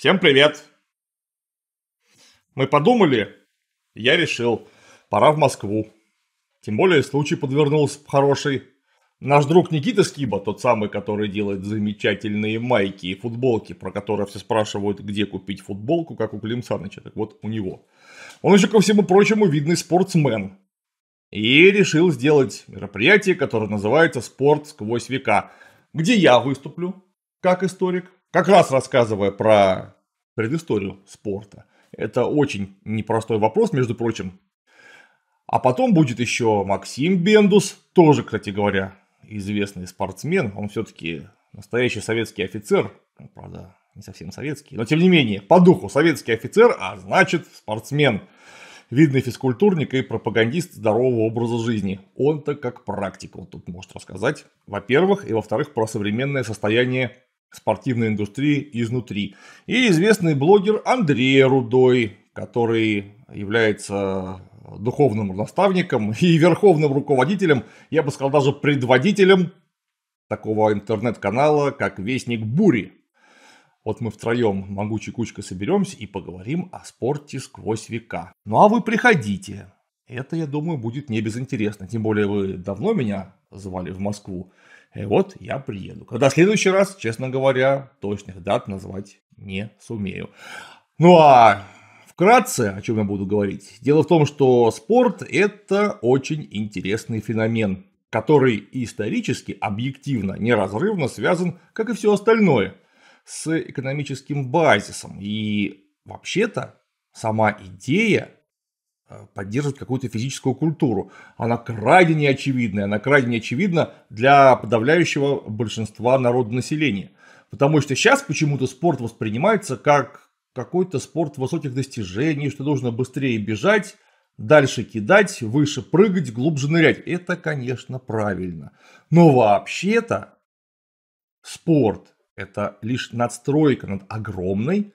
Всем привет! Мы подумали, я решил, пора в Москву. Тем более случай подвернулся хороший. Наш друг Никита Скиба, тот самый, который делает замечательные майки и футболки, про которые все спрашивают, где купить футболку, как у Клим Саныча, так вот у него. Он еще, ко всему прочему, видный спортсмен. И решил сделать мероприятие, которое называется «Спорт сквозь века», где я выступлю, как историк, как раз рассказывая про предысторию спорта. Это очень непростой вопрос, между прочим. А потом будет еще Максим Бендус, тоже, кстати говоря, известный спортсмен. Он все-таки настоящий советский офицер, ну, правда, не совсем советский, но тем не менее, по духу советский офицер, а значит спортсмен. Видный физкультурник и пропагандист здорового образа жизни. Он-то как практик, он тут может рассказать, во-первых, и во-вторых, про современное состояние спортивной индустрии изнутри. И известный блогер Андрей Рудой, который является духовным наставником и верховным руководителем, я бы сказал, даже предводителем такого интернет-канала, как «Вестник Бури». Вот мы втроем, могучей кучка, соберемся и поговорим о спорте сквозь века. Ну а вы приходите. Это, я думаю, будет не безинтересно. Тем более вы давно меня звали в Москву. И э, Вот я приеду. Когда в следующий раз, честно говоря, точных дат назвать не сумею. Ну а вкратце, о чем я буду говорить. Дело в том, что спорт – это очень интересный феномен, который исторически, объективно, неразрывно связан, как и все остальное, с экономическим базисом. И вообще-то сама идея Э, поддерживать какую-то физическую культуру. Она крайне неочевидная, она крайне неочевидна для подавляющего большинства народонаселения. Потому что сейчас почему-то спорт воспринимается как какой-то спорт высоких достижений, что нужно быстрее бежать, дальше кидать, выше прыгать, глубже нырять. Это, конечно, правильно. Но вообще-то спорт – это лишь надстройка над огромной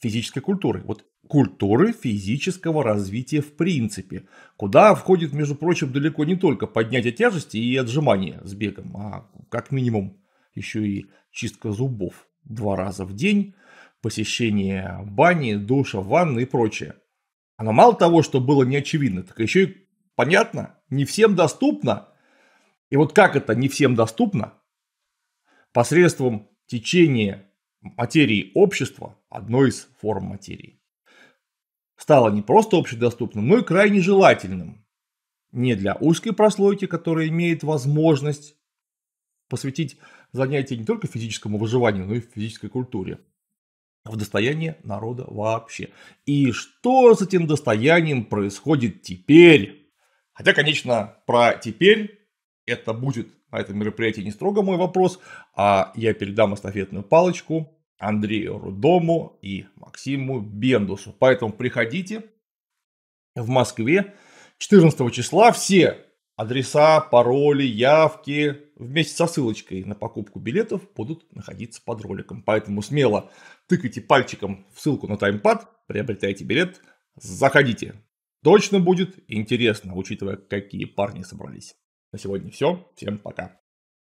физической культурой. Вот культуры физического развития в принципе, куда входит, между прочим, далеко не только поднятие тяжести и отжимания с бегом, а как минимум еще и чистка зубов два раза в день, посещение бани, душа, ванны и прочее. Оно мало того, что было неочевидно, так еще и понятно, не всем доступно. И вот как это не всем доступно? Посредством течения материи общества, одной из форм материи стало не просто общедоступным, но и крайне желательным. Не для узкой прослойки, которая имеет возможность посвятить занятия не только физическому выживанию, но и физической культуре. В достояние народа вообще. И что с этим достоянием происходит теперь? Хотя, конечно, про теперь это будет на этом мероприятии не строго мой вопрос, а я передам эстафетную палочку Андрею Рудому и Максиму Бендусу. Поэтому приходите в Москве 14 числа. Все адреса, пароли, явки вместе со ссылочкой на покупку билетов будут находиться под роликом. Поэтому смело тыкайте пальчиком в ссылку на таймпад, приобретайте билет, заходите. Точно будет интересно, учитывая, какие парни собрались. На сегодня все. Всем пока.